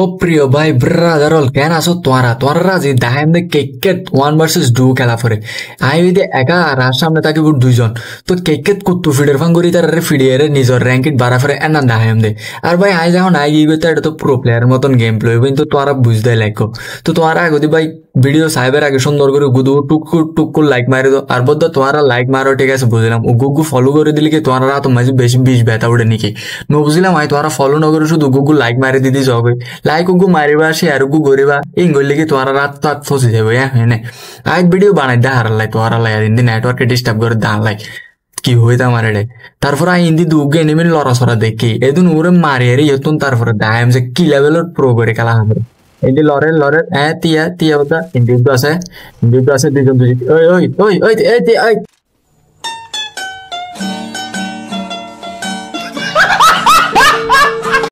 ও প্রিয় ভাই brother all কেন আসো তোরা তোরা রাজি দাহাইম দে কেকেট ওয়ান ভার্সেস ডু খেলা পরে আই ওই একা আর আর সামনে তাকে বুট দুইজন তো কেকেট কুত্তু ফিডের ফাং করি তার ফিডিয়ে নিজের র্যাঙ্কিট বাড়া ফেরে এনা দাহাইম দে আর ভাই আই যখন আই গিয়ে তো এটা তো প্রো প্লেয়ার মতন গেম প্লে কিন্তু তোরা দেয় লাগো তো তোরা আগতি ভাই ভিডিও সাহেবের আগে সুন্দর করে গুদু টুকু টুকু লাইক মারি দো আর বোধ তোমারা লাইক মারো ঠিক আছে বুঝলাম ও গুগু ফলো করে দিলি কি তোমার রাত মাঝে বেশি বিষ ব্যথা উঠে নাকি নো বুঝলাম আমি তোমারা ফলো না করে শুধু গুগু লাইক মারি দিদি যাবে লাইক উগু মারিবা সে আর গু গরিবা এই গলি কি তোমার রাত তো আর ফসে যাবে হ্যাঁ হ্যাঁ, হ্যাঁ। আজ ভিডিও বানাই দা হার লাই তোমার লাই হিন্দি নেটওয়ার্কে ডিস্টার্ব করে দা লাই কি হয়ে তা মারে তারপর আই হিন্দি দুগে নেমে লড়াছড়া দেখি এদিন ওরে মারি এর ইয়তুন তারপরে দা আমি যে কি লেভেলের প্রো করে খেলা আমার Indilorel, Lorel, eh Tia, Tia udah, Indi udah saya, Indi udah saya diganti. Oi, oi, oi, oi, oi, oi,